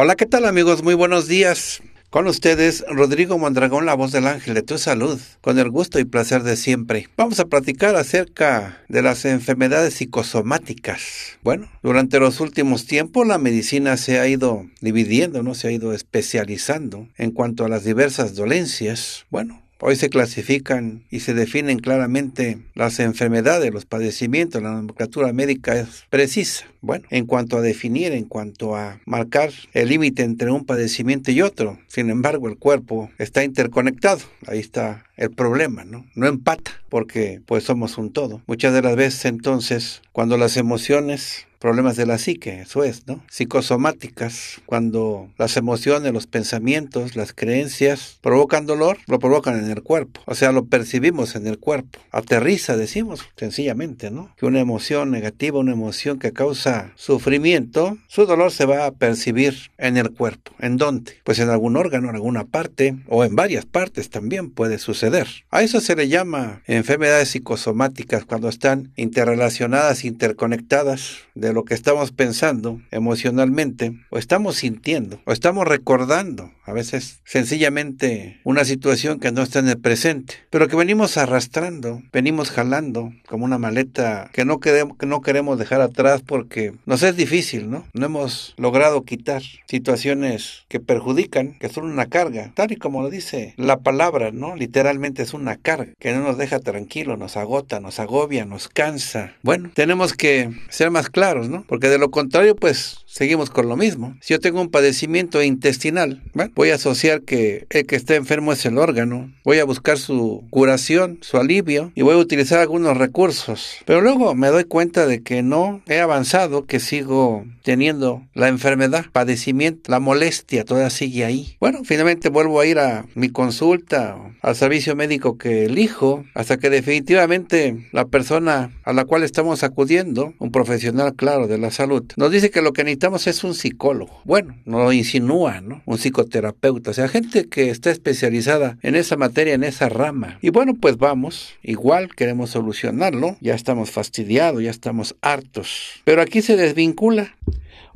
Hola, ¿qué tal amigos? Muy buenos días. Con ustedes, Rodrigo Mondragón, la voz del ángel de tu salud, con el gusto y placer de siempre. Vamos a platicar acerca de las enfermedades psicosomáticas. Bueno, durante los últimos tiempos la medicina se ha ido dividiendo, ¿no? Se ha ido especializando en cuanto a las diversas dolencias. Bueno, Hoy se clasifican y se definen claramente las enfermedades, los padecimientos, la nomenclatura médica es precisa. Bueno, en cuanto a definir, en cuanto a marcar el límite entre un padecimiento y otro, sin embargo el cuerpo está interconectado. Ahí está el problema, ¿no? No empata, porque pues somos un todo. Muchas de las veces entonces, cuando las emociones problemas de la psique, eso es, ¿no? Psicosomáticas, cuando las emociones, los pensamientos, las creencias provocan dolor, lo provocan en el cuerpo, o sea, lo percibimos en el cuerpo. Aterriza, decimos, sencillamente, ¿no? Que una emoción negativa, una emoción que causa sufrimiento, su dolor se va a percibir en el cuerpo. ¿En dónde? Pues en algún órgano, en alguna parte, o en varias partes también puede suceder a eso se le llama enfermedades psicosomáticas cuando están interrelacionadas, interconectadas de lo que estamos pensando emocionalmente o estamos sintiendo o estamos recordando a veces sencillamente una situación que no está en el presente, pero que venimos arrastrando, venimos jalando como una maleta que no, queremos, dejar atrás porque nos es difícil, ¿no? No hemos logrado quitar situaciones que perjudican, que son una carga, tal y como lo dice la palabra, ¿no? Literalmente es una carga que no nos deja tranquilos, nos agota, nos agobia, nos cansa. Bueno, tenemos que ser más claros, ¿no? Porque de lo contrario, pues Seguimos con lo mismo. Si yo tengo un padecimiento intestinal, voy a asociar que el que está enfermo es el órgano. Voy a buscar su curación, su alivio y voy a utilizar algunos recursos. Pero luego me doy cuenta de que no he avanzado, que sigo teniendo la enfermedad, padecimiento, la molestia, toda sigue ahí. Bueno, finalmente vuelvo a ir a mi consulta, al servicio médico que elijo, hasta que definitivamente la persona a la cual estamos acudiendo, un profesional claro de la salud, nos dice que lo que necesitamos es un psicólogo. Bueno, no lo insinúa, ¿no? Un psicoterapeuta, o sea, gente que está especializada en esa materia, en esa rama. Y bueno, pues vamos, igual queremos solucionarlo, ya estamos fastidiados, ya estamos hartos. Pero aquí se desvincula.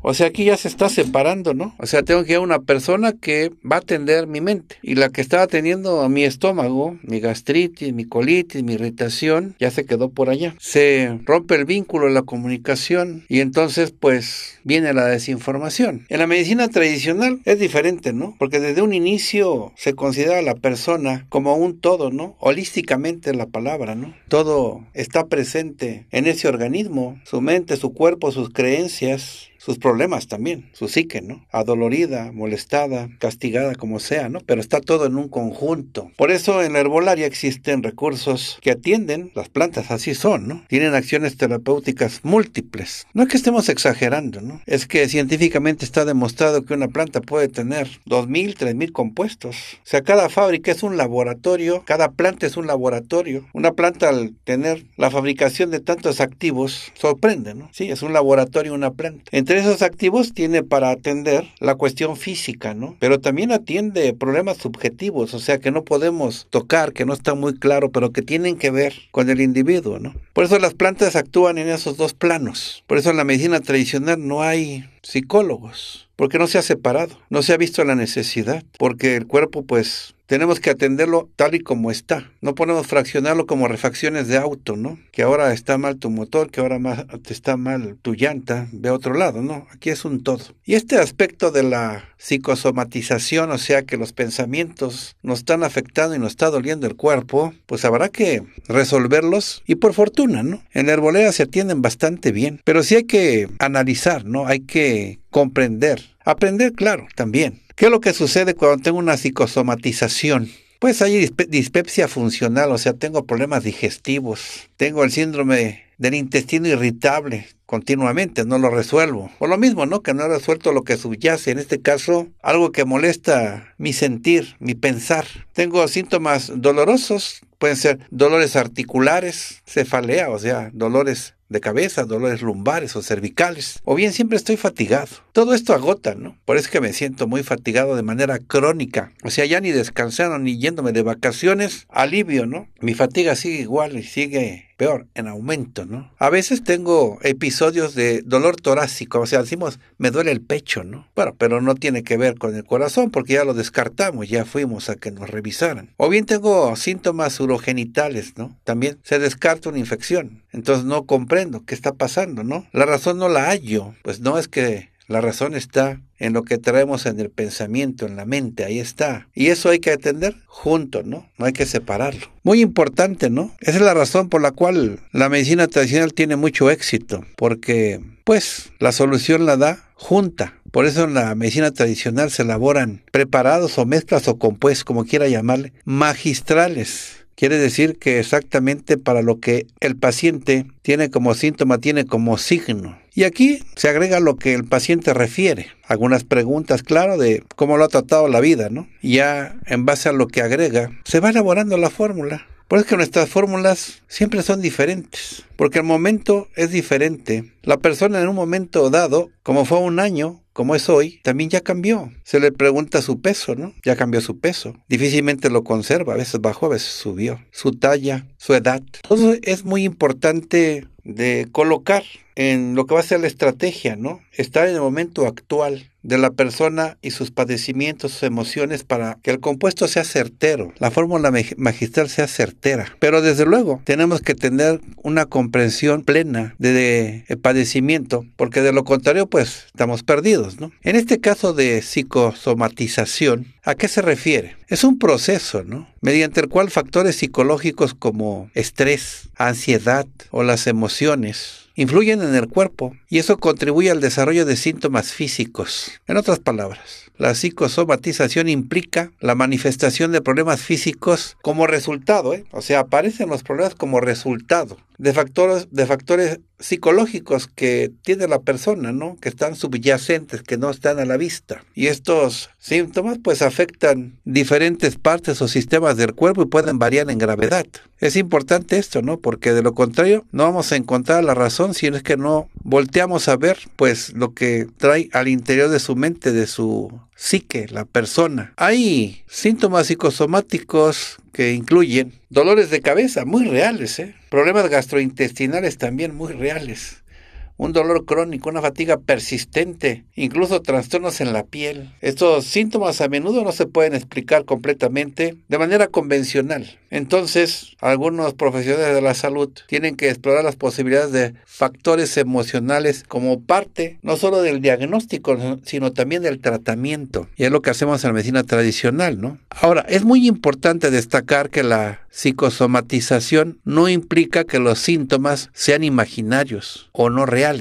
O sea, aquí ya se está separando, ¿no? O sea, tengo que ir a una persona que va a atender mi mente. Y la que estaba atendiendo a mi estómago, mi gastritis, mi colitis, mi irritación, ya se quedó por allá. Se rompe el vínculo la comunicación y entonces, pues, viene la desinformación. En la medicina tradicional es diferente, ¿no? Porque desde un inicio se considera a la persona como un todo, ¿no? Holísticamente la palabra, ¿no? Todo está presente en ese organismo, su mente, su cuerpo, sus creencias sus problemas también, su psique, ¿no? Adolorida, molestada, castigada, como sea, ¿no? Pero está todo en un conjunto. Por eso en la herbolaria existen recursos que atienden, las plantas así son, ¿no? Tienen acciones terapéuticas múltiples. No es que estemos exagerando, ¿no? Es que científicamente está demostrado que una planta puede tener 2.000, mil compuestos. O sea, cada fábrica es un laboratorio, cada planta es un laboratorio. Una planta al tener la fabricación de tantos activos sorprende, ¿no? Sí, es un laboratorio una planta esos activos tiene para atender la cuestión física, ¿no? Pero también atiende problemas subjetivos, o sea, que no podemos tocar, que no está muy claro, pero que tienen que ver con el individuo, ¿no? Por eso las plantas actúan en esos dos planos. Por eso en la medicina tradicional no hay psicólogos, porque no se ha separado, no se ha visto la necesidad, porque el cuerpo pues tenemos que atenderlo tal y como está. No podemos fraccionarlo como refacciones de auto, ¿no? Que ahora está mal tu motor, que ahora más está mal tu llanta, Ve a otro lado, ¿no? Aquí es un todo. Y este aspecto de la psicosomatización, o sea que los pensamientos nos están afectando y nos está doliendo el cuerpo, pues habrá que resolverlos y por fortuna, ¿no? En la herbolera se atienden bastante bien, pero sí hay que analizar, ¿no? Hay que comprender, aprender, claro, también. ¿Qué es lo que sucede cuando tengo una psicosomatización? Pues hay dispepsia funcional, o sea, tengo problemas digestivos, tengo el síndrome del intestino irritable continuamente, no lo resuelvo. O lo mismo, ¿no? Que no he resuelto lo que subyace, en este caso, algo que molesta mi sentir, mi pensar. Tengo síntomas dolorosos, pueden ser dolores articulares, cefalea, o sea, dolores de cabeza, dolores lumbares o cervicales, o bien siempre estoy fatigado. Todo esto agota, ¿no? Por eso es que me siento muy fatigado de manera crónica. O sea, ya ni descansando ni yéndome de vacaciones, alivio, ¿no? Mi fatiga sigue igual y sigue peor, en aumento, ¿no? A veces tengo episodios de dolor torácico, o sea, decimos, me duele el pecho, ¿no? Bueno, pero no tiene que ver con el corazón porque ya lo descartamos, ya fuimos a que nos revisaran. O bien tengo síntomas urogenitales, ¿no? También se descarta una infección. Entonces no comprendo qué está pasando, ¿no? La razón no la hallo, pues no es que la razón está en lo que traemos en el pensamiento, en la mente, ahí está. Y eso hay que atender juntos, ¿no? No hay que separarlo. Muy importante, ¿no? Esa es la razón por la cual la medicina tradicional tiene mucho éxito, porque pues la solución la da junta. Por eso en la medicina tradicional se elaboran preparados o mezclas o compuestos, como quiera llamarle, magistrales Quiere decir que exactamente para lo que el paciente tiene como síntoma, tiene como signo. Y aquí se agrega lo que el paciente refiere. Algunas preguntas, claro, de cómo lo ha tratado la vida, ¿no? Ya en base a lo que agrega, se va elaborando la fórmula. Por eso que nuestras fórmulas siempre son diferentes porque el momento es diferente. La persona en un momento dado, como fue un año, como es hoy, también ya cambió. Se le pregunta su peso, ¿no? Ya cambió su peso. Difícilmente lo conserva, a veces bajó, a veces subió. Su talla, su edad. Entonces es muy importante de colocar en lo que va a ser la estrategia, ¿no? Estar en el momento actual de la persona y sus padecimientos, sus emociones, para que el compuesto sea certero, la fórmula magistral sea certera. Pero desde luego tenemos que tener una competencia comprensión plena de, padecimiento, porque de lo contrario, pues estamos perdidos, ¿no? En este caso de psicosomatización, ¿a qué se refiere? Es un proceso, ¿no? Mediante el cual factores psicológicos como estrés, ansiedad o las emociones influyen en el cuerpo y eso contribuye al desarrollo de síntomas físicos. En otras palabras, la psicosomatización implica la manifestación de problemas físicos como resultado, ¿eh? o sea, aparecen los problemas como resultado de factores, de factores psicológicos que tiene la persona, ¿no? Que están subyacentes, que no están a la vista. Y estos síntomas pues afectan diferentes partes o sistemas del cuerpo y pueden variar en gravedad. Es importante esto, ¿no? Porque de lo contrario no vamos a encontrar la razón si es que no volteamos a ver pues lo que trae al interior de su mente, de su psique, la persona. Hay síntomas psicosomáticos que incluyen dolores de cabeza muy reales, ¿eh? problemas gastrointestinales también muy reales, un dolor crónico, una fatiga persistente, incluso trastornos en la piel. Estos síntomas a menudo no se pueden explicar completamente de manera convencional. Entonces, algunos profesionales de la salud tienen que explorar las posibilidades de factores emocionales como parte no solo del diagnóstico, sino también del tratamiento. Y es lo que hacemos en la medicina tradicional, ¿no? Ahora, es muy importante destacar que la psicosomatización no implica que los síntomas sean imaginarios o no reales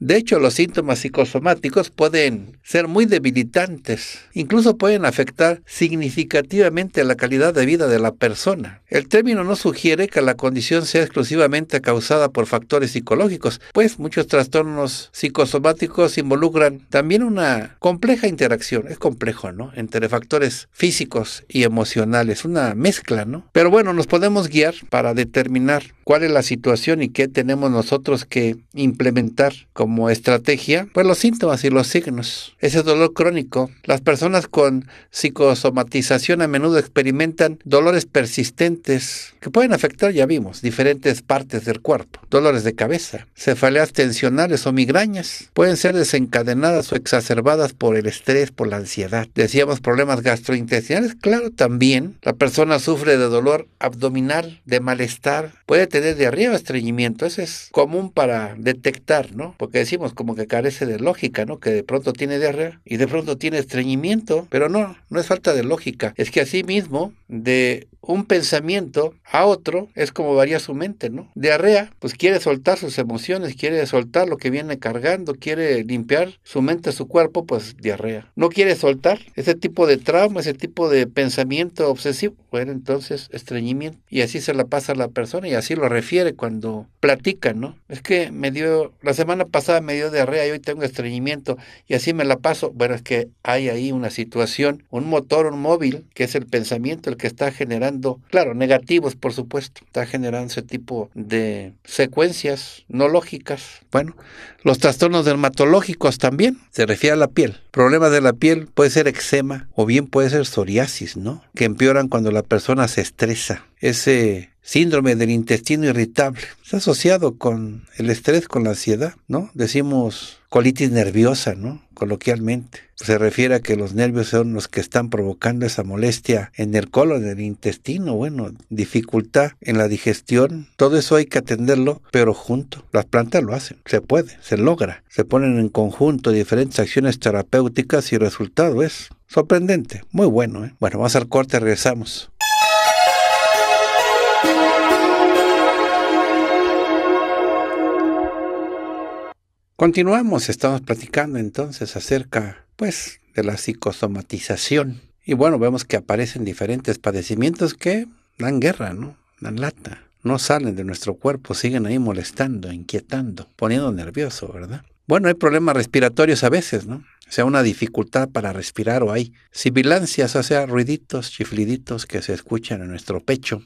de hecho, los síntomas psicosomáticos pueden ser muy debilitantes, incluso pueden afectar significativamente la calidad de vida de la persona. El término no sugiere que la condición sea exclusivamente causada por factores psicológicos, pues muchos trastornos psicosomáticos involucran también una compleja interacción, es complejo, ¿no? Entre factores físicos y emocionales, una mezcla, ¿no? Pero bueno, nos podemos guiar para determinar cuál es la situación y qué tenemos nosotros que implementar como estrategia pues los síntomas y los signos. Ese dolor crónico. Las personas con psicosomatización a menudo experimentan dolores persistentes que pueden afectar, ya vimos, diferentes partes del cuerpo. Dolores de cabeza, cefaleas tensionales o migrañas pueden ser desencadenadas o exacerbadas por el estrés, por la ansiedad. Decíamos problemas gastrointestinales, claro, también. La persona sufre de dolor abdominal, de malestar, puede tener de o estreñimiento. Eso es común para detectar ¿no? Porque decimos como que carece de lógica, ¿no? Que de pronto tiene diarrea y de pronto tiene estreñimiento, pero no, no es falta de lógica. Es que así mismo, de un pensamiento a otro es como varía su mente, ¿no? Diarrea, pues quiere soltar sus emociones, quiere soltar lo que viene cargando, quiere limpiar su mente, su cuerpo, pues diarrea. No quiere soltar ese tipo de trauma, ese tipo de pensamiento obsesivo, bueno, entonces estreñimiento. Y así se la pasa a la persona y así lo refiere cuando platica, ¿no? Es que me dio la semana pasada me dio diarrea y hoy tengo estreñimiento y así me la paso. Bueno, es que hay ahí una situación, un motor, un móvil, que es el pensamiento, el que está generando, claro, negativos, por supuesto, está generando ese tipo de secuencias no lógicas. Bueno, los trastornos dermatológicos también se refiere a la piel. Problemas de la piel puede ser eczema o bien puede ser psoriasis, ¿no? Que empeoran cuando la persona se estresa ese síndrome del intestino irritable. Está asociado con el estrés, con la ansiedad, ¿no? Decimos colitis nerviosa, ¿no? Coloquialmente. Se refiere a que los nervios son los que están provocando esa molestia en el colon, en el intestino, bueno, dificultad en la digestión. Todo eso hay que atenderlo, pero junto. Las plantas lo hacen, se puede, se logra. Se ponen en conjunto diferentes acciones terapéuticas y el resultado es sorprendente, muy bueno, ¿eh? Bueno, vamos al corte, regresamos. Continuamos, estamos platicando entonces acerca, pues, de la psicosomatización. Y bueno, vemos que aparecen diferentes padecimientos que dan guerra, ¿no? Dan lata. No salen de nuestro cuerpo, siguen ahí molestando, inquietando, poniendo nervioso, ¿verdad? Bueno, hay problemas respiratorios a veces, ¿no? O sea, una dificultad para respirar o hay sibilancias, o sea, ruiditos, chifliditos que se escuchan en nuestro pecho.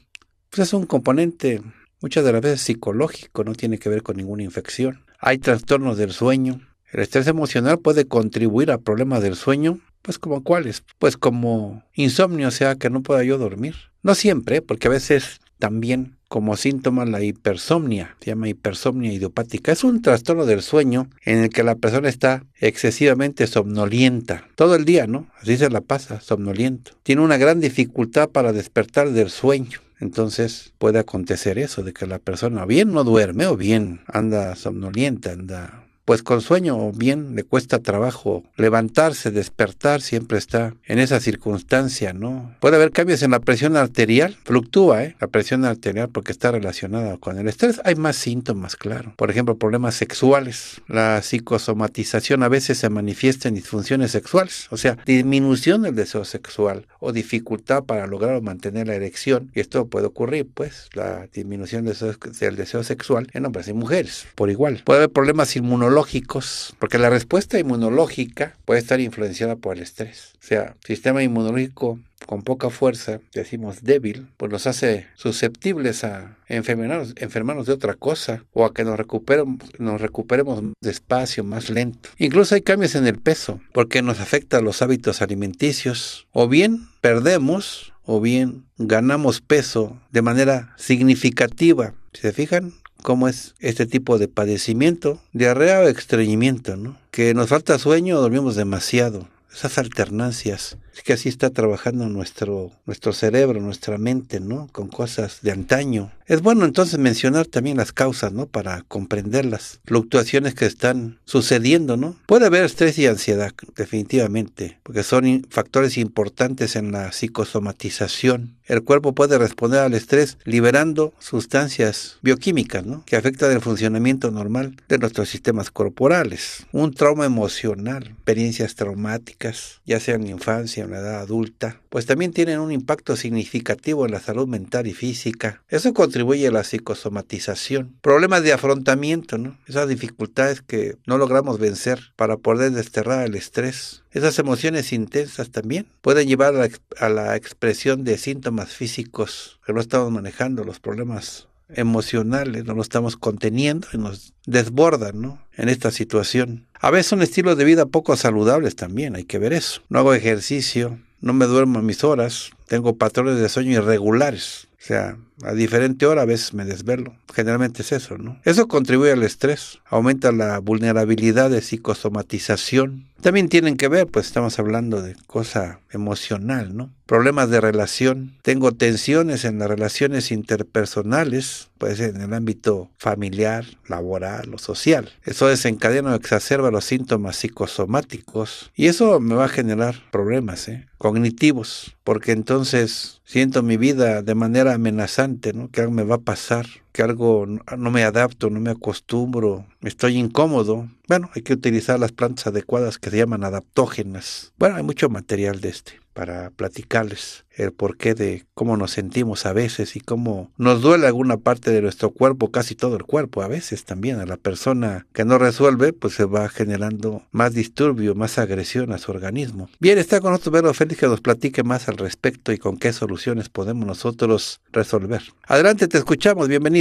Pues es un componente muchas de las veces psicológico, no tiene que ver con ninguna infección. Hay trastornos del sueño. El estrés emocional puede contribuir a problemas del sueño, pues como cuáles, pues como insomnio, o sea, que no pueda yo dormir. No siempre, porque a veces también como síntoma la hipersomnia, se llama hipersomnia idiopática. Es un trastorno del sueño en el que la persona está excesivamente somnolienta. Todo el día, ¿no? Así se la pasa, somnoliento. Tiene una gran dificultad para despertar del sueño. Entonces puede acontecer eso, de que la persona bien no duerme o bien anda somnolienta, anda pues con sueño o bien le cuesta trabajo levantarse, despertar, siempre está en esa circunstancia, ¿no? Puede haber cambios en la presión arterial, fluctúa, ¿eh? La presión arterial porque está relacionada con el estrés. Hay más síntomas, claro. Por ejemplo, problemas sexuales. La psicosomatización a veces se manifiesta en disfunciones sexuales, o sea, disminución del deseo sexual, o dificultad para lograr o mantener la erección. Y esto puede ocurrir, pues, la disminución del deseo, deseo sexual en hombres y mujeres, por igual. Puede haber problemas inmunológicos, porque la respuesta inmunológica puede estar influenciada por el estrés. O sea, sistema inmunológico con poca fuerza, decimos débil, pues nos hace susceptibles a enfermarnos, enfermarnos de otra cosa o a que nos recuperemos, nos recuperemos despacio, más lento. Incluso hay cambios en el peso porque nos afecta los hábitos alimenticios o bien perdemos o bien ganamos peso de manera significativa. ¿Se fijan? cómo es este tipo de padecimiento, diarrea o estreñimiento, ¿no? Que nos falta sueño o dormimos demasiado. Esas alternancias es que así está trabajando nuestro, nuestro cerebro, nuestra mente, ¿no? Con cosas de antaño. Es bueno entonces mencionar también las causas, ¿no? Para comprender las fluctuaciones que están sucediendo, ¿no? Puede haber estrés y ansiedad, definitivamente, porque son factores importantes en la psicosomatización. El cuerpo puede responder al estrés liberando sustancias bioquímicas, ¿no? Que afectan el funcionamiento normal de nuestros sistemas corporales. Un trauma emocional, experiencias traumáticas, ya sea en la infancia, en la edad adulta, pues también tienen un impacto significativo en la salud mental y física. Eso contribuye a la psicosomatización. Problemas de afrontamiento, ¿no? Esas dificultades que no logramos vencer para poder desterrar el estrés. Esas emociones intensas también pueden llevar a la, a la expresión de síntomas físicos que no estamos manejando, los problemas emocionales, no lo estamos conteniendo y nos desbordan ¿no? en esta situación. A veces son estilos de vida poco saludables también, hay que ver eso. No hago ejercicio, no me duermo a mis horas, tengo patrones de sueño irregulares. O sea, a diferente hora a veces me desvelo. Generalmente es eso, ¿no? Eso contribuye al estrés, aumenta la vulnerabilidad de psicosomatización. También tienen que ver, pues estamos hablando de cosa emocional, ¿no? Problemas de relación. Tengo tensiones en las relaciones interpersonales, pues en el ámbito familiar, laboral o social. Eso desencadena o exacerba los síntomas psicosomáticos y eso me va a generar problemas ¿eh? cognitivos porque entonces siento mi vida de manera amenazante, ¿no? ¿Qué me va a pasar? que algo no me adapto, no me acostumbro, estoy incómodo, bueno, hay que utilizar las plantas adecuadas que se llaman adaptógenas. Bueno, hay mucho material de este para platicarles el porqué de cómo nos sentimos a veces y cómo nos duele alguna parte de nuestro cuerpo, casi todo el cuerpo, a veces también a la persona que no resuelve, pues se va generando más disturbio, más agresión a su organismo. Bien, está con nosotros Vero Félix que nos platique más al respecto y con qué soluciones podemos nosotros resolver. Adelante, te escuchamos, bienvenido.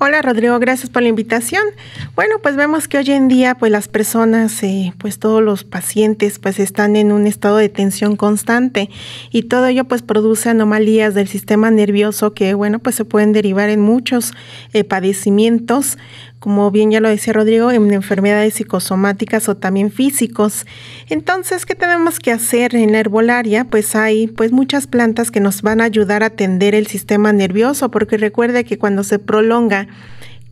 Hola Rodrigo, gracias por la invitación. Bueno, pues vemos que hoy en día pues las personas, eh, pues todos los pacientes pues están en un estado de tensión constante y todo ello pues produce anomalías del sistema nervioso que bueno pues se pueden derivar en muchos eh, padecimientos como bien ya lo decía Rodrigo, en enfermedades psicosomáticas o también físicos. Entonces, ¿qué tenemos que hacer en la herbolaria? Pues hay pues muchas plantas que nos van a ayudar a atender el sistema nervioso, porque recuerde que cuando se prolonga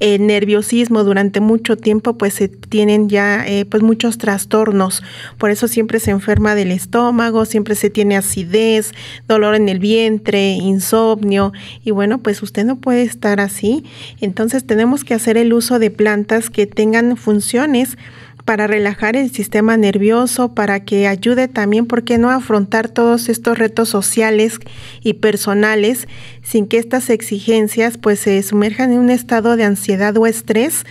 el eh, nerviosismo durante mucho tiempo, pues se tienen ya eh, pues muchos trastornos. Por eso siempre se enferma del estómago, siempre se tiene acidez, dolor en el vientre, insomnio. Y bueno, pues usted no puede estar así. Entonces tenemos que hacer el uso de plantas que tengan funciones para relajar el sistema nervioso, para que ayude también, porque no?, afrontar todos estos retos sociales y personales sin que estas exigencias pues se sumerjan en un estado de ansiedad o estrés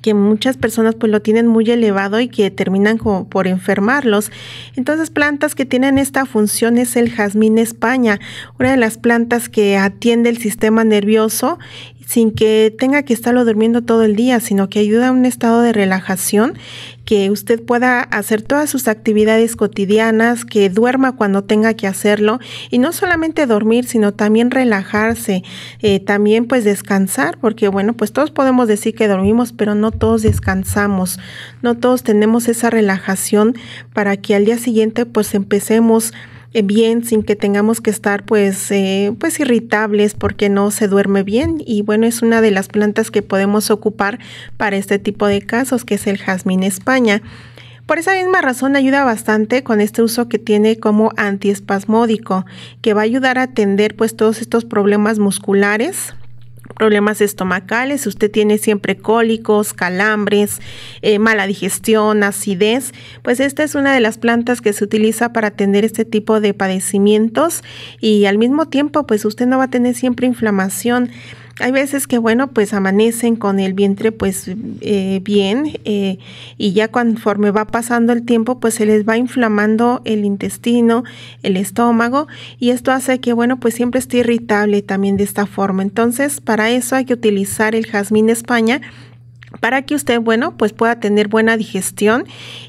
que muchas personas pues lo tienen muy elevado y que terminan como por enfermarlos. Entonces plantas que tienen esta función es el jazmín España, una de las plantas que atiende el sistema nervioso sin que tenga que estarlo durmiendo todo el día, sino que ayuda a un estado de relajación, que usted pueda hacer todas sus actividades cotidianas, que duerma cuando tenga que hacerlo y no solamente dormir, sino también relajarse, eh, también pues descansar, porque bueno, pues todos podemos decir que dormimos, pero no todos descansamos, no todos tenemos esa relajación para que al día siguiente pues empecemos eh, bien sin que tengamos que estar pues, eh, pues irritables porque no se duerme bien y bueno es una de las plantas que podemos ocupar para este tipo de casos que es el jazmín España. Por esa misma razón ayuda bastante con este uso que tiene como antiespasmódico, que va a ayudar a atender pues todos estos problemas musculares, problemas estomacales, usted tiene siempre cólicos, calambres, eh, mala digestión, acidez, pues esta es una de las plantas que se utiliza para atender este tipo de padecimientos y al mismo tiempo pues usted no va a tener siempre inflamación hay veces que, bueno, pues amanecen con el vientre pues eh, bien eh, y ya conforme va pasando el tiempo pues se les va inflamando el intestino, el estómago y esto hace que, bueno, pues siempre esté irritable también de esta forma. Entonces, para eso hay que utilizar el jazmín España para que usted, bueno, pues pueda tener buena digestión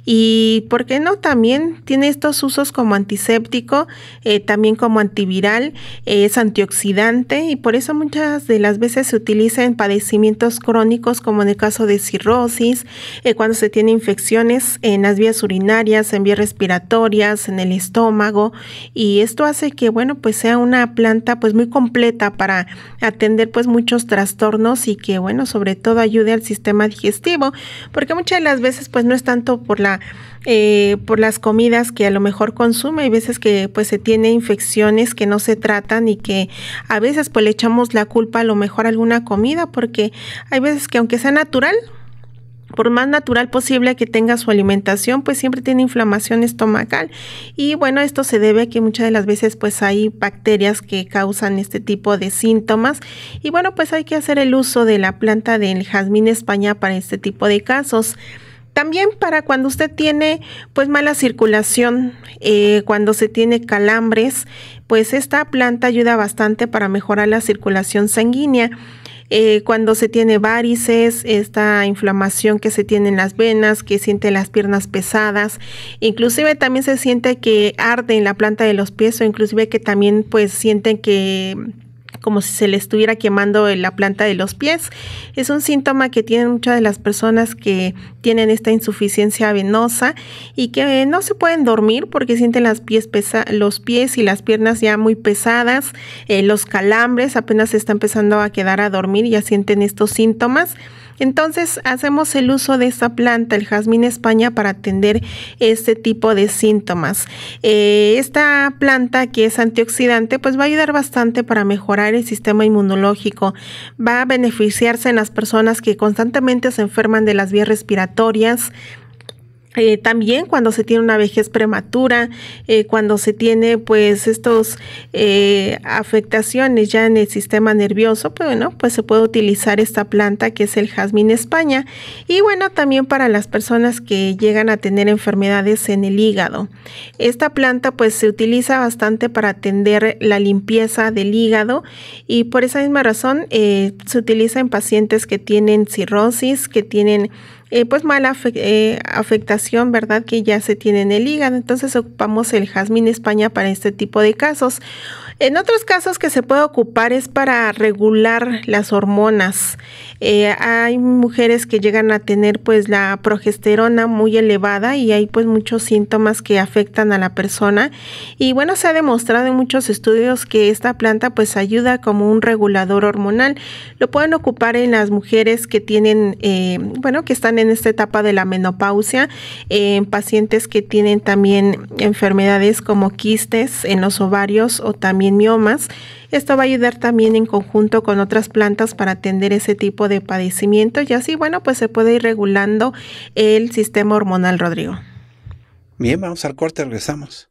y, ¿por qué no? También tiene estos usos como antiséptico, eh, también como antiviral, eh, es antioxidante y por eso muchas de las veces se utiliza en padecimientos crónicos como en el caso de cirrosis, eh, cuando se tiene infecciones en las vías urinarias, en vías respiratorias, en el estómago y esto hace que, bueno, pues sea una planta pues muy completa para atender pues muchos trastornos y que, bueno, sobre todo ayude al sistema digestivo, porque muchas de las veces pues no es tanto por la eh, por las comidas que a lo mejor consume, hay veces que pues se tiene infecciones que no se tratan y que a veces pues le echamos la culpa a lo mejor alguna comida, porque hay veces que aunque sea natural, por más natural posible que tenga su alimentación, pues siempre tiene inflamación estomacal. Y bueno, esto se debe a que muchas de las veces pues hay bacterias que causan este tipo de síntomas. Y bueno, pues hay que hacer el uso de la planta del jazmín España para este tipo de casos. También para cuando usted tiene pues mala circulación, eh, cuando se tiene calambres, pues esta planta ayuda bastante para mejorar la circulación sanguínea. Eh, cuando se tiene varices, esta inflamación que se tiene en las venas, que siente las piernas pesadas, inclusive también se siente que arde en la planta de los pies o inclusive que también pues sienten que como si se le estuviera quemando la planta de los pies. Es un síntoma que tienen muchas de las personas que tienen esta insuficiencia venosa y que eh, no se pueden dormir porque sienten pies los pies y las piernas ya muy pesadas, eh, los calambres apenas se está empezando a quedar a dormir ya sienten estos síntomas. Entonces hacemos el uso de esta planta, el jazmín España, para atender este tipo de síntomas. Eh, esta planta que es antioxidante, pues va a ayudar bastante para mejorar el sistema inmunológico. Va a beneficiarse en las personas que constantemente se enferman de las vías respiratorias, eh, también cuando se tiene una vejez prematura, eh, cuando se tiene pues estos eh, afectaciones ya en el sistema nervioso, pues bueno, pues se puede utilizar esta planta que es el jazmín España y bueno, también para las personas que llegan a tener enfermedades en el hígado. Esta planta pues se utiliza bastante para atender la limpieza del hígado y por esa misma razón se utiliza en pacientes que tienen cirrosis, que tienen eh, pues mala eh, afectación, ¿verdad? Que ya se tiene en el hígado. Entonces ocupamos el jazmín España para este tipo de casos. En otros casos que se puede ocupar es para regular las hormonas. Eh, hay mujeres que llegan a tener pues la progesterona muy elevada y hay pues muchos síntomas que afectan a la persona. Y bueno, se ha demostrado en muchos estudios que esta planta pues ayuda como un regulador hormonal. Lo pueden ocupar en las mujeres que tienen, bueno, que están en en esta etapa de la menopausia en pacientes que tienen también enfermedades como quistes en los ovarios o también miomas. Esto va a ayudar también en conjunto con otras plantas para atender ese tipo de padecimiento y así, bueno, pues se puede ir regulando el sistema hormonal, Rodrigo. Bien, vamos al corte, regresamos.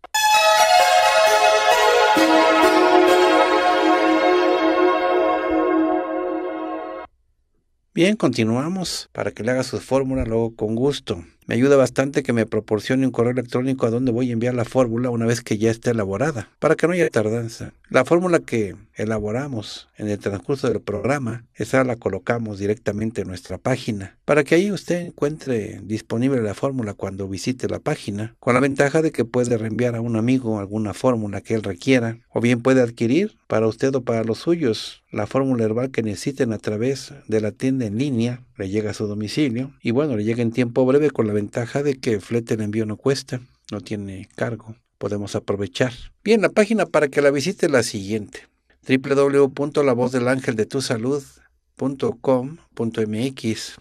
Bien, continuamos para que le haga su fórmula luego con gusto. Me ayuda bastante que me proporcione un correo electrónico a donde voy a enviar la fórmula una vez que ya esté elaborada, para que no haya tardanza. La fórmula que elaboramos en el transcurso del programa, esa la colocamos directamente en nuestra página, para que ahí usted encuentre disponible la fórmula cuando visite la página, con la ventaja de que puede reenviar a un amigo alguna fórmula que él requiera, o bien puede adquirir para usted o para los suyos la fórmula herbal que necesiten a través de la tienda en línea, le llega a su domicilio y bueno, le llega en tiempo breve con la ventaja de que el flete el envío no cuesta, no tiene cargo, podemos aprovechar. Bien, la página para que la visite es la siguiente, www.lavozdelangeldetusalud.com.mx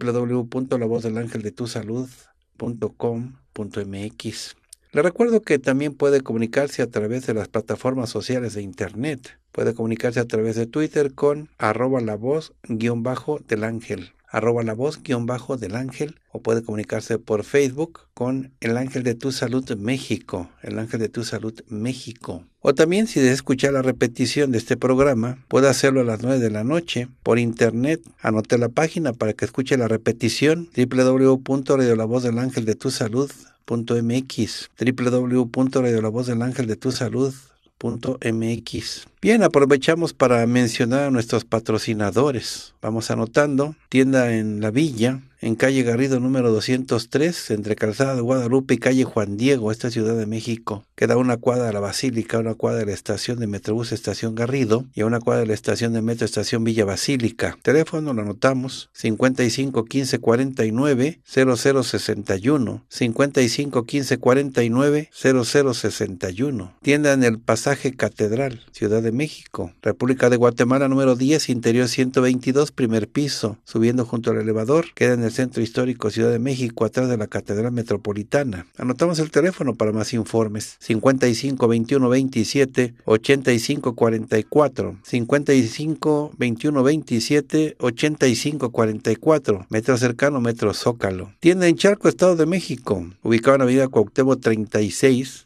www.lavozdelangeldetusalud.com.mx Le recuerdo que también puede comunicarse a través de las plataformas sociales de Internet Puede comunicarse a través de Twitter con arroba la voz guión bajo del ángel arroba la voz guión bajo del ángel o puede comunicarse por Facebook con el ángel de tu salud México, el ángel de tu salud México. O también si desea escuchar la repetición de este programa, puede hacerlo a las 9 de la noche por internet. Anote la página para que escuche la repetición www.radiolavozdelangeldetusalud.mx www.radiolavozdelangeldetusalud.mx Bien, aprovechamos para mencionar a nuestros patrocinadores. Vamos anotando, tienda en la villa, en calle Garrido número 203, entre Calzada de Guadalupe y calle Juan Diego, esta Ciudad de México. Queda una cuadra de la Basílica, una cuadra de la estación de Metrobús Estación Garrido y una cuadra de la estación de Metro Estación Villa Basílica. Teléfono lo anotamos 55 15 49 0061 55 15 49 0061. Tienda en el pasaje Catedral, Ciudad de México, República de Guatemala número 10, interior 122, primer piso, subiendo junto al elevador, queda en el centro histórico Ciudad de México, atrás de la Catedral Metropolitana. Anotamos el teléfono para más informes, 55 21 27 85 44, 55 21 27 85 44, metro cercano, metro Zócalo. Tienda en Charco, Estado de México, ubicado en Avenida Cuauhtémoc 36,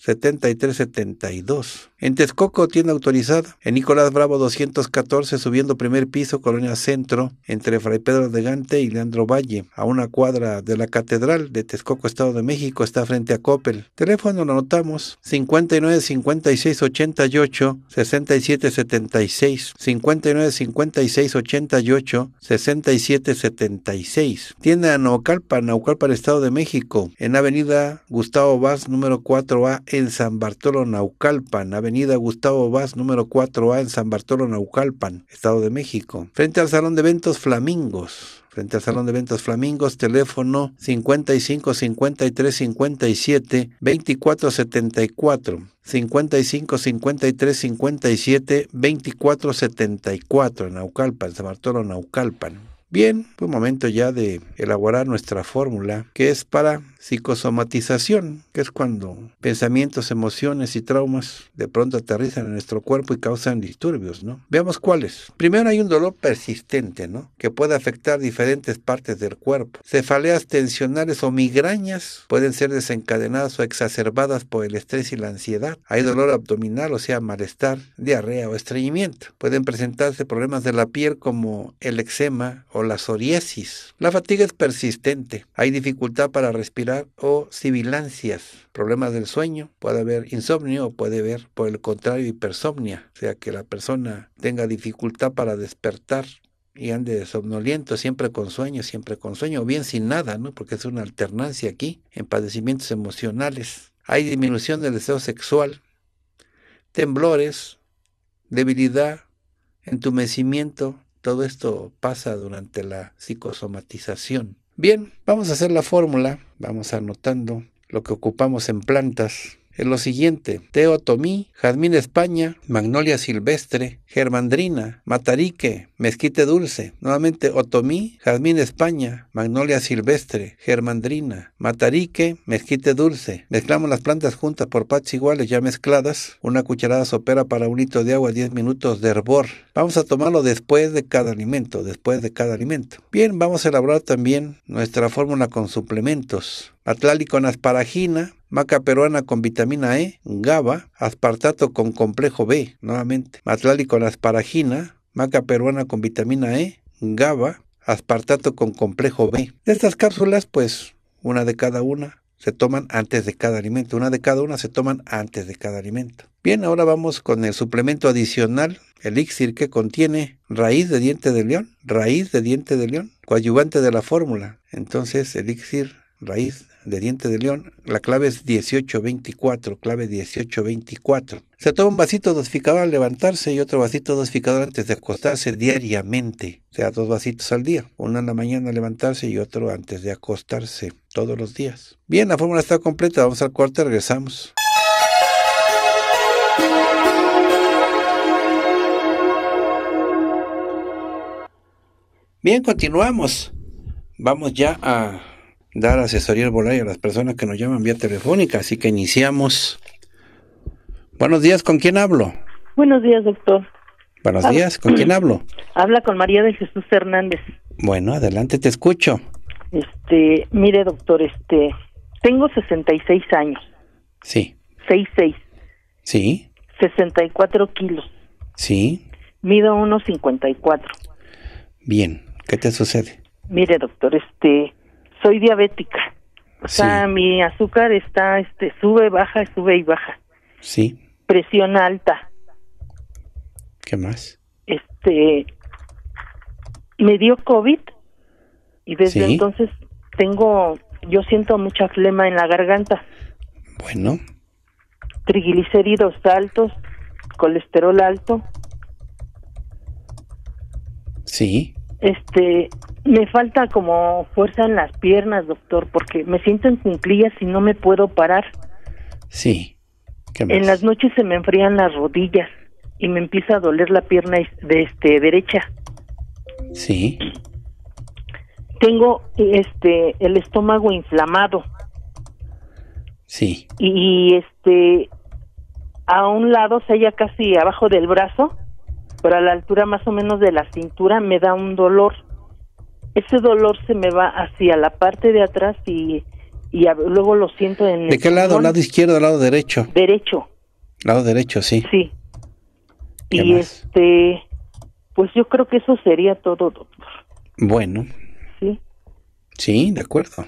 7372. En Texcoco, tienda autorizada. En Nicolás Bravo 214, subiendo primer piso, Colonia Centro, entre Fray Pedro de Gante y Leandro Valle, a una cuadra de la Catedral de Texcoco, Estado de México, está frente a Coppel. Teléfono lo anotamos 59 56 88 67 76. 59 56 88 67 76. Tienda Naucalpa, Naucalpan, Estado de México, en Avenida Gustavo Vaz, número 4A en San Bartolo Naucalpan, Avenida Gustavo Vaz, número 4A en San Bartolo Naucalpan, Estado de México, frente al Salón de Eventos Flamingos. Frente al Salón de Eventos Flamingos, teléfono 55 53 57 2474 55 53 57 24 en Naucalpan, San Bartolo Naucalpan. Bien, fue momento ya de elaborar nuestra fórmula, que es para psicosomatización, que es cuando pensamientos, emociones y traumas de pronto aterrizan en nuestro cuerpo y causan disturbios, ¿no? Veamos cuáles. Primero hay un dolor persistente, ¿no? Que puede afectar diferentes partes del cuerpo. Cefaleas tensionales o migrañas pueden ser desencadenadas o exacerbadas por el estrés y la ansiedad. Hay dolor abdominal, o sea, malestar, diarrea o estreñimiento. Pueden presentarse problemas de la piel como el eczema o la psoriasis. La fatiga es persistente. Hay dificultad para respirar o sibilancias, problemas del sueño, puede haber insomnio o puede haber por el contrario hipersomnia, o sea que la persona tenga dificultad para despertar y ande somnoliento, siempre con sueño, siempre con sueño, o bien sin nada, ¿no? Porque es una alternancia aquí en padecimientos emocionales. Hay disminución del deseo sexual, temblores, debilidad, entumecimiento, todo esto pasa durante la psicosomatización. Bien, vamos a hacer la fórmula, vamos anotando lo que ocupamos en plantas. Es lo siguiente, teotomí, jazmín España, magnolia silvestre, germandrina, matarique, mezquite dulce. Nuevamente, otomí, jazmín España, magnolia silvestre, germandrina, matarique, mezquite dulce. Mezclamos las plantas juntas por partes iguales ya mezcladas. Una cucharada sopera para un litro de agua, 10 minutos de hervor. Vamos a tomarlo después de cada alimento, después de cada alimento. Bien, vamos a elaborar también nuestra fórmula con suplementos. Atlali con asparagina, maca peruana con vitamina E, GABA, aspartato con complejo B, nuevamente. Matlali con asparagina, maca peruana con vitamina E, GABA, aspartato con complejo B. Estas cápsulas, pues, una de cada una, se toman antes de cada alimento. Una de cada una se toman antes de cada alimento. Bien, ahora vamos con el suplemento adicional, elixir que contiene raíz de diente de león, raíz de diente de león, coadyuvante de la fórmula. Entonces, elixir, raíz de diente de león, la clave es 1824, clave 1824. Se toma un vasito dosificador al levantarse y otro vasito dosificador antes de acostarse diariamente. O sea, dos vasitos al día, uno en la mañana al levantarse y otro antes de acostarse todos los días. Bien, la fórmula está completa. Vamos al y regresamos. Bien, continuamos. Vamos ya a dar asesoría al herbolaria a las personas que nos llaman vía telefónica, así que iniciamos. Buenos días, ¿con quién hablo? Buenos días, doctor. Buenos días, ¿con quién hablo? Habla con María de Jesús Hernández. Bueno, adelante, te escucho. Este, mire, doctor, este, tengo 66 años. Sí. 66. Sí. 64 kilos. Sí. Mido 1,54. cuatro. Bien, ¿qué te sucede? Mire, doctor, este, soy diabética. O sea, mi azúcar está, este, sube, baja, sube y baja. Sí. Presión alta. ¿Qué más? Este, me dio COVID y desde entonces tengo, yo siento mucha flema en la garganta. Bueno. Triglicéridos altos, colesterol alto. Sí. Este, me falta como fuerza en las piernas, doctor, porque me siento en cunclillas y no me puedo parar. Sí. En las noches se me enfrían las rodillas y me empieza a doler la pierna de este derecha. Sí tengo este el estómago inflamado. Sí. Y, este a un lado, se sea, casi abajo del brazo, pero a la altura más o menos de la cintura me da un dolor. Ese dolor se me va hacia la parte de atrás y, y luego lo siento en... ¿De qué lado? ¿Lado izquierdo o lado derecho? Derecho. Lado derecho, sí. Sí. Y este, pues yo creo que eso sería todo, doctor. Bueno, Sí, de acuerdo.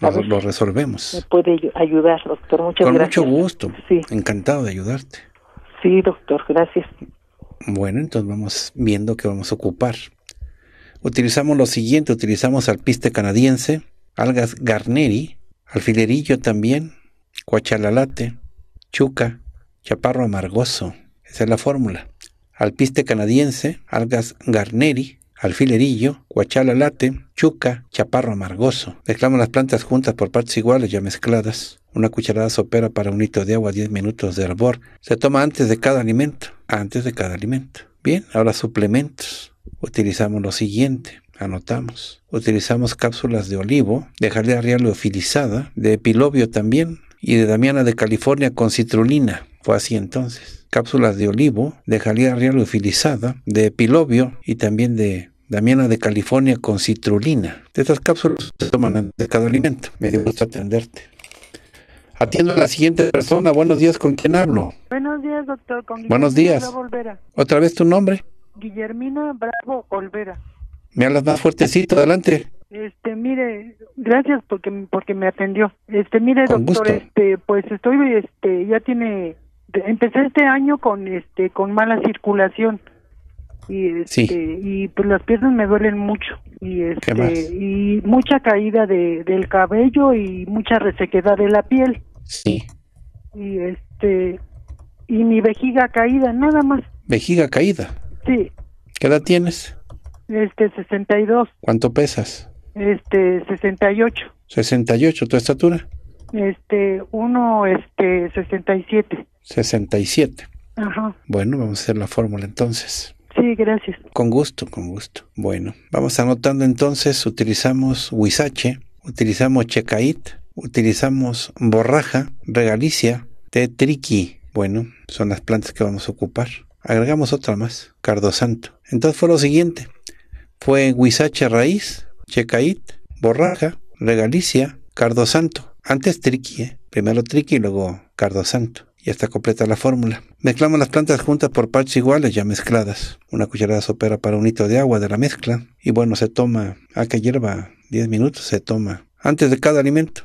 Lo, resolvemos. ¿Me puede ayudar, doctor? Muchas gracias. Con mucho gusto. Sí. Encantado de ayudarte. Sí, doctor, gracias. Bueno, entonces vamos viendo qué vamos a ocupar. Utilizamos lo siguiente, utilizamos alpiste canadiense, algas garneri, alfilerillo también, coachalalate, chuca, chaparro amargoso. Esa es la fórmula. Alpiste canadiense, algas garneri, alfilerillo, guachala late, chuca, chaparro amargoso. Mezclamos las plantas juntas por partes iguales ya mezcladas. Una cucharada sopera para un hito de agua, 10 minutos de hervor. Se toma antes de cada alimento. Antes de cada alimento. Bien, ahora suplementos. Utilizamos lo siguiente. Anotamos. Utilizamos cápsulas de olivo, de jalea real de epilobio también, y de damiana de California con citrulina. Fue así entonces. Cápsulas de olivo, de jalea real utilizada, de epilobio y también de damiana de California con citrulina. De estas cápsulas se toman de cada alimento. Me dio gusto atenderte. Atiendo a la siguiente persona. Buenos días, ¿con quién hablo? Buenos días, doctor. Con Buenos días. ¿Otra vez tu nombre? Guillermina Bravo Olvera. Me hablas más fuertecito, adelante. Este, mire, gracias porque porque me atendió. Este, mire, doctor, este, pues estoy este ya tiene empecé este año con este con mala circulación y este, y pues las piernas me duelen mucho y este y mucha caída de, del cabello y mucha resequedad de la piel sí y este y mi vejiga caída nada más vejiga caída sí qué edad tienes este 62 cuánto pesas este 68 68 tu estatura este, uno este, 67. 67. Ajá. Bueno, vamos a hacer la fórmula entonces. Sí, gracias. Con gusto, con gusto. Bueno, vamos anotando entonces, utilizamos huizache, utilizamos checait, utilizamos borraja, regalicia, tetriqui. Bueno, son las plantas que vamos a ocupar. Agregamos otra más, cardosanto. Entonces fue lo siguiente. Fue huizache raíz, checait, borraja, regalicia, cardosanto. Antes triqui, ¿eh? primero triqui y luego cardo santo. Ya está completa la fórmula. Mezclamos las plantas juntas por partes iguales ya mezcladas. Una cucharada sopera para un litro de agua de la mezcla. Y bueno, se toma, ah, que hierba 10 minutos, se toma antes de cada alimento.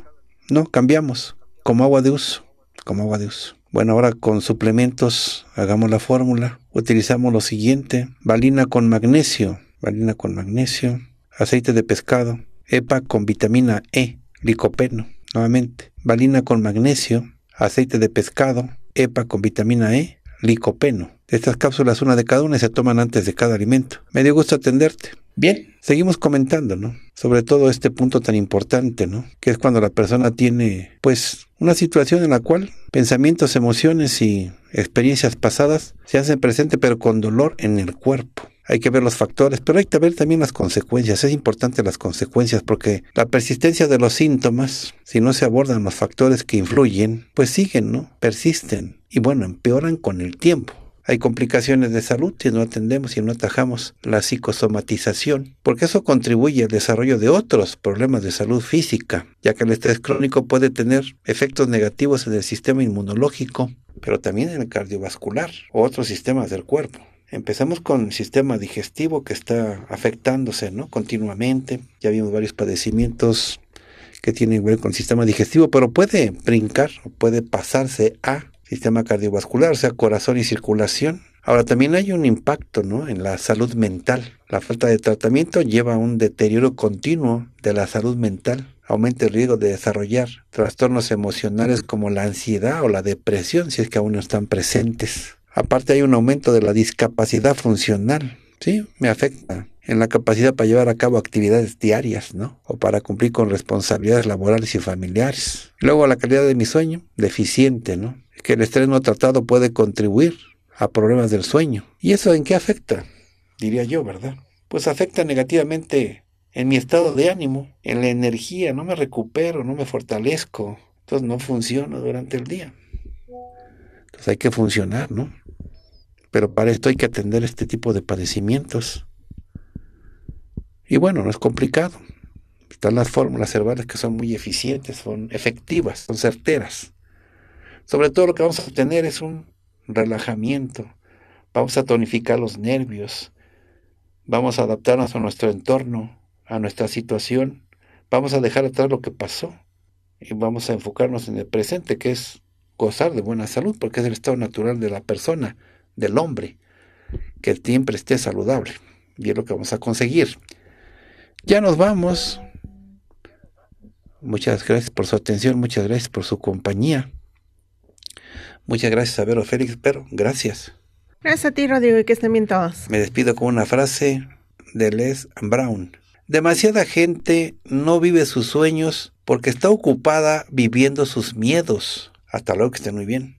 No, cambiamos como agua de uso, como agua de uso. Bueno, ahora con suplementos hagamos la fórmula. Utilizamos lo siguiente, valina con magnesio, valina con magnesio, aceite de pescado, EPA con vitamina E, licopeno, nuevamente, balina con magnesio, aceite de pescado, EPA con vitamina E, licopeno. Estas cápsulas, una de cada una, se toman antes de cada alimento. Me dio gusto atenderte. Bien, seguimos comentando, ¿no? Sobre todo este punto tan importante, ¿no? Que es cuando la persona tiene, pues, una situación en la cual pensamientos, emociones y experiencias pasadas se hacen presente, pero con dolor en el cuerpo hay que ver los factores, pero hay que ver también las consecuencias. Es importante las consecuencias porque la persistencia de los síntomas, si no se abordan los factores que influyen, pues siguen, ¿no? Persisten y bueno, empeoran con el tiempo. Hay complicaciones de salud si no atendemos y no atajamos la psicosomatización, porque eso contribuye al desarrollo de otros problemas de salud física, ya que el estrés crónico puede tener efectos negativos en el sistema inmunológico, pero también en el cardiovascular o otros sistemas del cuerpo. Empezamos con el sistema digestivo que está afectándose ¿no? continuamente. Ya vimos varios padecimientos que tienen que ver con el sistema digestivo, pero puede brincar, puede pasarse a sistema cardiovascular, o sea, corazón y circulación. Ahora también hay un impacto ¿no? en la salud mental. La falta de tratamiento lleva a un deterioro continuo de la salud mental. Aumenta el riesgo de desarrollar trastornos emocionales como la ansiedad o la depresión si es que aún no están presentes. Aparte hay un aumento de la discapacidad funcional, ¿sí? Me afecta en la capacidad para llevar a cabo actividades diarias, ¿no? O para cumplir con responsabilidades laborales y familiares. Luego la calidad de mi sueño, deficiente, ¿no? Que el estrés no tratado puede contribuir a problemas del sueño. ¿Y eso en qué afecta? Diría yo, ¿verdad? Pues afecta negativamente en mi estado de ánimo, en la energía, no me recupero, no me fortalezco. Entonces no funciona durante el día. Entonces hay que funcionar, ¿no? Pero para esto hay que atender este tipo de padecimientos. Y bueno, no es complicado. Están las fórmulas herbales que son muy eficientes, son efectivas, son certeras. Sobre todo lo que vamos a obtener es un relajamiento. Vamos a tonificar los nervios. Vamos a adaptarnos a nuestro entorno, a nuestra situación. Vamos a dejar atrás lo que pasó. Y vamos a enfocarnos en el presente, que es gozar de buena salud, porque es el estado natural de la persona del hombre, que siempre esté saludable. Y es lo que vamos a conseguir. Ya nos vamos. Muchas gracias por su atención, muchas gracias por su compañía. Muchas gracias a Vero Félix, pero gracias. Gracias a ti, Rodrigo, y que estén bien todos. Me despido con una frase de Les Brown. Demasiada gente no vive sus sueños porque está ocupada viviendo sus miedos. Hasta luego, que estén muy bien.